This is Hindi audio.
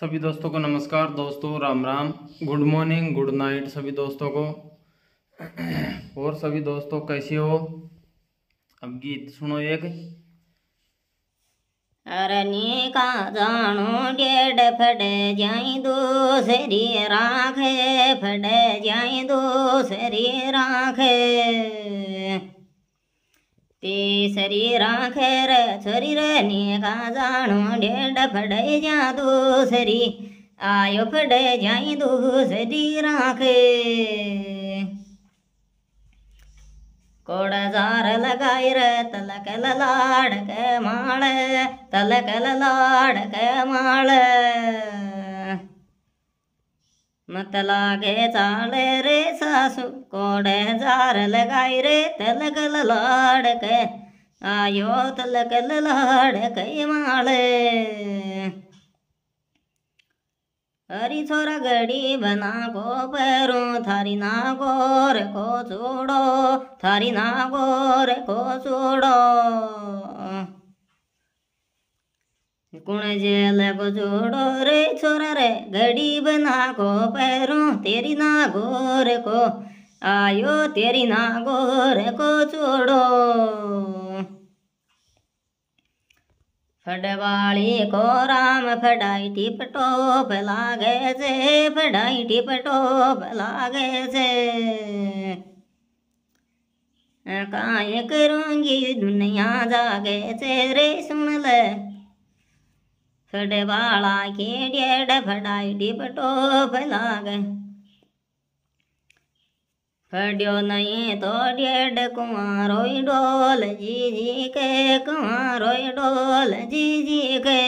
सभी दोस्तों को नमस्कार दोस्तों Ram Ram good morning good night सभी दोस्तों को और सभी दोस्तों कैसे हो अब गीत सुनो एक अरनी का जानो डेड फटे जाई दूसरी राखे फटे जाई दूसरी राखे तीसरी राखेर छोरीर नेका जाणो डेड फडे जा दूसरी आयो फडे जाई दूसरी राखे कोड़ा जार लगाई रे तलक लाड़ के माड़ तलक लाड़ के माड़ मत लागे चाले रे सासु कोड़े जार लगाई रे तलक लाड़ के आयो तलक लाड़ के माले हरी छोरा गड़ी बना को पैरो थारी ना गोर को चूड़ो थारी ना गोर को चूड़ो कुणजेले जोड़ो रे छोरा रे घड़ी बना को पैरों तेरी नागोर को आयो तेरी नागोर को छोड़ो फटवाली को राम फडाई टिप टोप लागे से फडाई टिप टोप लागे से काय करूंगी दुनिया जागे से रे सुन ले खड़े वाला केड़े फड़ाई डिपटो फलाग फड़ियो नहीं तो डेड कुमारोई डोल जी जी के कुमारोई डोल जी के